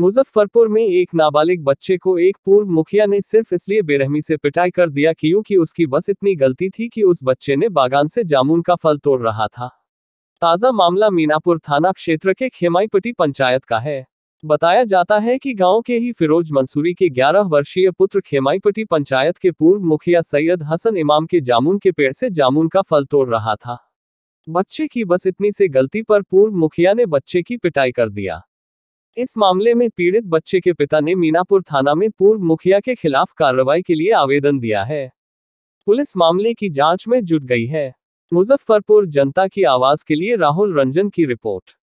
मुजफ्फरपुर में एक नाबालिग बच्चे को एक पूर्व मुखिया ने सिर्फ इसलिए बेरहमी से पिटाई कर दिया क्योंकि उसकी बस इतनी गलती थी कि उस बच्चे ने बागान से जामुन का फल तोड़ रहा था ताजा मामला मीनापुर थाना क्षेत्र के खेमाईपटी पंचायत का है बताया जाता है कि गांव के ही फिरोज मंसूरी के 11 वर्षीय पुत्र खेमाईपटी पंचायत के पूर्व मुखिया सैयद हसन इमाम के जामुन के पेड़ से जामुन का फल तोड़ रहा था बच्चे की बस इतनी से गलती पर पूर्व मुखिया ने बच्चे की पिटाई कर दिया इस मामले में पीड़ित बच्चे के पिता ने मीनापुर थाना में पूर्व मुखिया के खिलाफ कार्रवाई के लिए आवेदन दिया है पुलिस मामले की जांच में जुट गई है मुजफ्फरपुर जनता की आवाज के लिए राहुल रंजन की रिपोर्ट